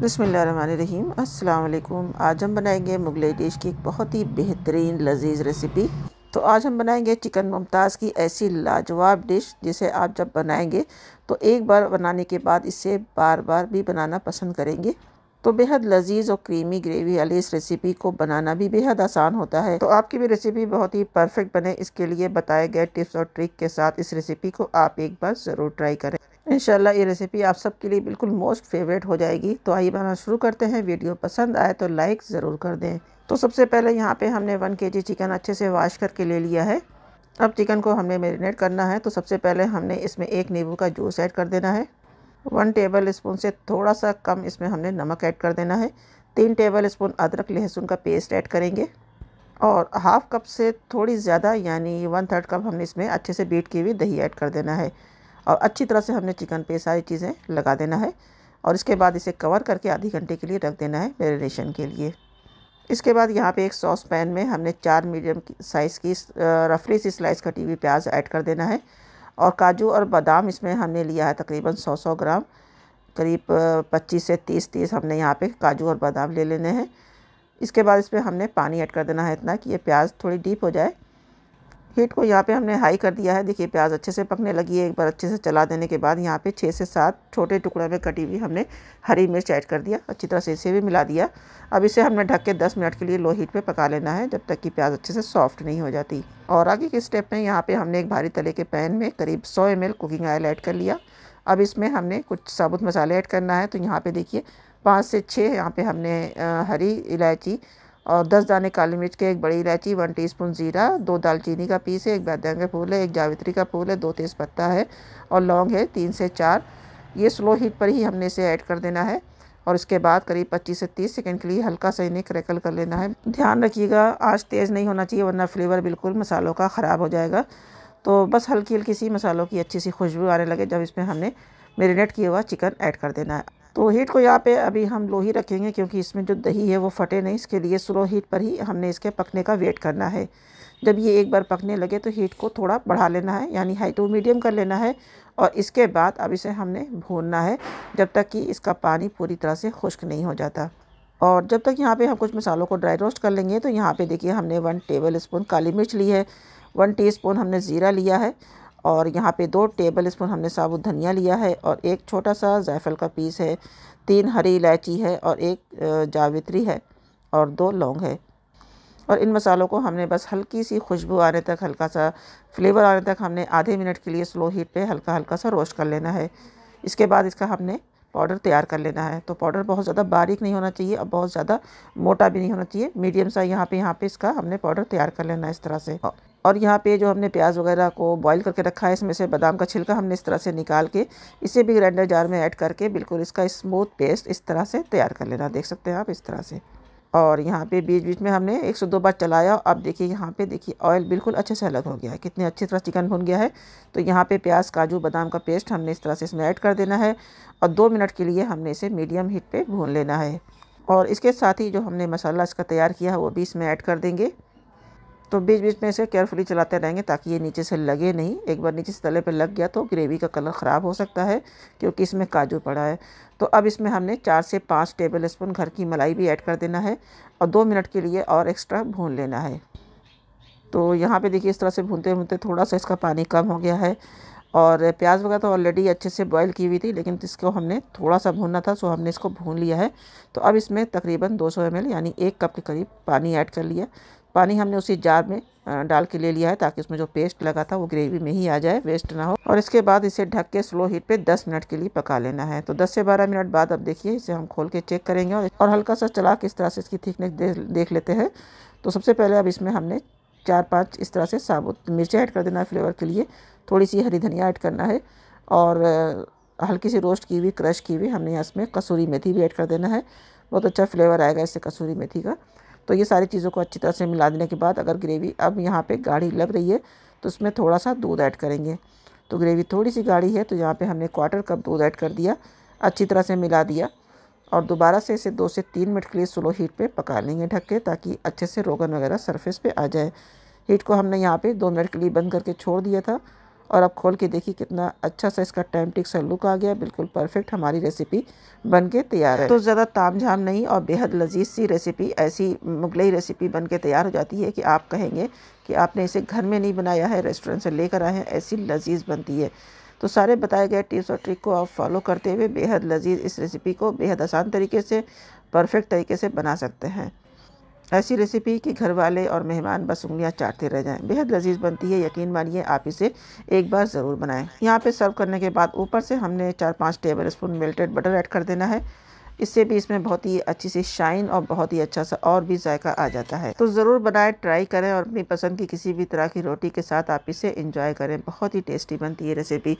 बसमीम अल्लाम आज हम बनाएंगे मुगलई डिश की एक बहुत ही बेहतरीन लजीज रेसिपी तो आज हम बनाएंगे चिकन मुमताज़ की ऐसी लाजवाब डिश जिसे आप जब बनाएंगे तो एक बार बनाने के बाद इसे बार बार भी बनाना पसंद करेंगे तो बेहद लजीज और क्रीमी ग्रेवी वाली इस रेसिपी को बनाना भी बेहद आसान होता है तो आपकी भी रेसिपी बहुत ही परफेक्ट बने इसके लिए बताए गए टिप्स और ट्रिक के साथ इस रेसिपी को आप एक बार ज़रूर ट्राई करें इन ये रेसिपी आप सबके लिए बिल्कुल मोस्ट फेवरेट हो जाएगी तो आइए बनाना शुरू करते हैं वीडियो पसंद आए तो लाइक ज़रूर कर दें तो सबसे पहले यहाँ पे हमने वन के चिकन अच्छे से वाश करके ले लिया है अब चिकन को हमने मेरीनेट करना है तो सबसे पहले हमने इसमें एक नींबू का जूस ऐड कर देना है वन टेबल स्पून से थोड़ा सा कम इसमें हमने नमक ऐड कर देना है तीन टेबल स्पून अदरक लहसुन का पेस्ट ऐड करेंगे और हाफ़ कप से थोड़ी ज़्यादा यानी वन थर्ड कप हमने इसमें अच्छे से बीट की हुई दही ऐड कर देना है और अच्छी तरह से हमने चिकन पे सारी चीज़ें लगा देना है और इसके बाद इसे कवर करके आधे घंटे के लिए रख देना है मेरीनेशन के लिए इसके बाद यहाँ पे एक सॉस पैन में हमने चार मीडियम साइज़ की रफली सी स्लाइस कटी हुई प्याज ऐड कर देना है और काजू और बादाम इसमें हमने लिया है तकरीबन 100-100 ग्राम करीब 25 से 30-30 हमने यहाँ पे काजू और बादाम ले लेने हैं इसके बाद इसमें हमने पानी ऐड कर देना है इतना कि ये प्याज थोड़ी डीप हो जाए हीट को यहाँ पे हमने हाई कर दिया है देखिए प्याज अच्छे से पकने लगी है एक बार अच्छे से चला देने के बाद यहाँ पे छः से सात छोटे टुकड़ों में कटी हुई हमने हरी मिर्च ऐड कर दिया अच्छी तरह से इसे भी मिला दिया अब इसे हमने ढक के दस मिनट के लिए लो हीट पर पका लेना है जब तक कि प्याज अच्छे से सॉफ्ट नहीं हो जाती और आगे के स्टेप में यहाँ पर हमने एक भारी तले के पैन में करीब सौ एम कुकिंग ऑयल ऐड कर लिया अब इसमें हमने कुछ साबुत मसाले ऐड करना है तो यहाँ पर देखिए पाँच से छः यहाँ पर हमने हरी इलायची और दस दाने काली मिर्च के एक बड़ी इलायची वन टी जीरा दो दालचीनी का पीस है एक बैदन का फूल है एक जावित्री का फूल है दो तेज़पत्ता है और लौंग है तीन से चार ये स्लो हीट पर ही हमने इसे ऐड कर देना है और इसके बाद करीब 25 से 30 सेकंड के लिए हल्का सा इन्हें क्रैकल कर लेना है ध्यान रखिएगा आज तेज़ नहीं होना चाहिए वरना फ्लेवर बिल्कुल मसालों का ख़राब हो जाएगा तो बस हल्की हल्की सी मसालों की अच्छी सी खुशबू आने लगे जब इसमें हमने मेरीनेट किया हुआ चिकन ऐड कर देना है तो हीट को यहाँ पे अभी हम लो ही रखेंगे क्योंकि इसमें जो दही है वो फटे नहीं इसके लिए स्लो हीट पर ही हमने इसके पकने का वेट करना है जब ये एक बार पकने लगे तो हीट को थोड़ा बढ़ा लेना है यानी हाई टू मीडियम कर लेना है और इसके बाद अब इसे हमने भूनना है जब तक कि इसका पानी पूरी तरह से खुश्क नहीं हो जाता और जब तक यहाँ पे हम कुछ मसालों को ड्राई रोस्ट कर लेंगे तो यहाँ पे देखिए हमने वन टेबल स्पून काली मिर्च ली है वन टी हमने ज़ीरा लिया है और यहाँ पे दो टेबल स्पून हमने साबुत धनिया लिया है और एक छोटा सा जायफल का पीस है तीन हरी इलायची है और एक जावित्री है और दो लौंग है और इन मसालों को हमने बस हल्की सी खुशबू आने तक हल्का सा फ्लेवर आने तक हमने आधे मिनट के लिए स्लो हीट पे हल्का हल्का सा रोस्ट कर लेना है इसके बाद इसका हमने पाउडर तैयार कर लेना है तो पाउडर बहुत ज़्यादा बारीक नहीं होना चाहिए और बहुत ज़्यादा मोटा भी नहीं होना चाहिए मीडियम सा यहाँ पे यहाँ पे इसका हमने पाउडर तैयार कर लेना है इस तरह से और यहाँ पे जो हमने प्याज वगैरह को बॉईल करके रखा है इसमें से बादाम का छिलका हमने इस तरह से निकाल के इसे भी ग्राइंडर जार में ऐड करके बिल्कुल इसका स्मूथ पेस्ट इस तरह से तैयार कर लेना देख सकते हैं आप इस तरह से और यहाँ पे बीच बीच में हमने एक सौ दो बार चलाया अब देखिए यहाँ पे देखिए ऑयल बिल्कुल अच्छे से अलग हो गया है कितने अच्छी तरह चिकन भुन गया है तो यहाँ पे प्याज काजू बादाम का पेस्ट हमने इस तरह से इसमें ऐड कर देना है और दो मिनट के लिए हमने इसे मीडियम हीट पे भून लेना है और इसके साथ ही जो हमने मसाला इसका तैयार किया है वो भी इसमें ऐड कर देंगे तो बीच बीच में इसे केयरफुली चलाते रहेंगे ताकि ये नीचे से लगे नहीं एक बार नीचे से तले पे लग गया तो ग्रेवी का कलर ख़राब हो सकता है क्योंकि इसमें काजू पड़ा है तो अब इसमें हमने चार से पाँच टेबल स्पून घर की मलाई भी ऐड कर देना है और दो मिनट के लिए और एक्स्ट्रा भून लेना है तो यहाँ पर देखिए इस तरह से भूनते भूनते थोड़ा सा इसका पानी कम हो गया है और प्याज वगैरह तो ऑलरेडी अच्छे से बॉईल की हुई थी लेकिन इसको हमने थोड़ा सा भूनना था सो हमने इसको भून लिया है तो अब इसमें तकरीबन 200 सौ यानी एक कप के करीब पानी ऐड कर लिया पानी हमने उसी जार में डाल के ले लिया है ताकि उसमें जो पेस्ट लगा था वो ग्रेवी में ही आ जाए वेस्ट ना हो और इसके बाद इसे ढक के स्लो हीट पे 10 मिनट के लिए पका लेना है तो 10 से 12 मिनट बाद अब देखिए इसे हम खोल के चेक करेंगे और, और हल्का सा चला के इस तरह से इसकी थिकनेस देख लेते हैं तो सबसे पहले अब इसमें हमने चार पाँच इस तरह से साबुत मिर्चें ऐड कर देना है फ्लेवर के लिए थोड़ी सी हरी धनिया ऐड करना है और हल्की सी रोस्ट की हुई क्रश की हुई हमने इसमें कसूरी मेथी भी ऐड कर देना है बहुत अच्छा फ्लेवर आएगा इससे कसूरी मेथी का तो ये सारी चीज़ों को अच्छी तरह से मिला देने के बाद अगर ग्रेवी अब यहाँ पे गाढ़ी लग रही है तो उसमें थोड़ा सा दूध ऐड करेंगे तो ग्रेवी थोड़ी सी गाढ़ी है तो यहाँ पे हमने क्वार्टर कप दूध ऐड कर दिया अच्छी तरह से मिला दिया और दोबारा से इसे दो से तीन मिनट के लिए स्लो हीट पे पका लेंगे ढक के ताकि अच्छे से रोगन वगैरह सरफेस पे आ जाए हीट को हमने यहाँ पे दो मिनट के लिए बंद करके छोड़ दिया था और अब खोल के देखिए कितना अच्छा सा इसका टाइम टिक सा लुक आ गया बिल्कुल परफेक्ट हमारी रेसिपी बन के तैयार है तो ज़्यादा ताम झाम नहीं और बेहद लजीज सी रेसिपी ऐसी मुगलई रेसिपी बन के तैयार हो जाती है कि आप कहेंगे कि आपने इसे घर में नहीं बनाया है रेस्टोरेंट से लेकर आए हैं ऐसी लजीज बनती है तो सारे बताए गए टिप्स और ट्रिक को आप फॉलो करते हुए बेहद लजीज इस रेसिपी को बेहद आसान तरीके से परफेक्ट तरीके से बना सकते हैं ऐसी रेसिपी कि घर वाले और मेहमान बस उंगलियाँ चाटते रह जाएं बेहद लजीज बनती है यकीन मानिए आप इसे एक बार ज़रूर बनाएं यहाँ पे सर्व करने के बाद ऊपर से हमने चार पाँच table spoon melted butter add कर देना है इससे भी इसमें बहुत ही अच्छी सी शाइन और बहुत ही अच्छा सा और भी जायका आ जाता है तो ज़रूर बनाए ट्राई करें और अपनी पसंद की किसी भी तरह की रोटी के साथ आप इसे इंजॉय करें बहुत ही टेस्टी बनती है रेसिपी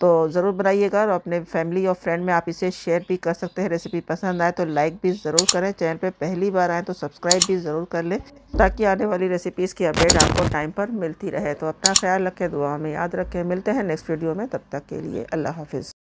तो ज़रूर बनाइएगा और अपने फैमिली और फ्रेंड में आप इसे शेयर भी कर सकते हैं रेसिपी पसंद आए तो लाइक भी ज़रूर करें चैनल पर पहली बार आएँ तो सब्सक्राइब भी ज़रूर कर लें ताकि आने वाली रेसिपीज़ की अपडेट आपको टाइम पर मिलती रहे तो अपना ख्याल रखें दुआ में याद रखें मिलते हैं नेक्स्ट वीडियो में तब तक के लिए अल्लाह हाफिज़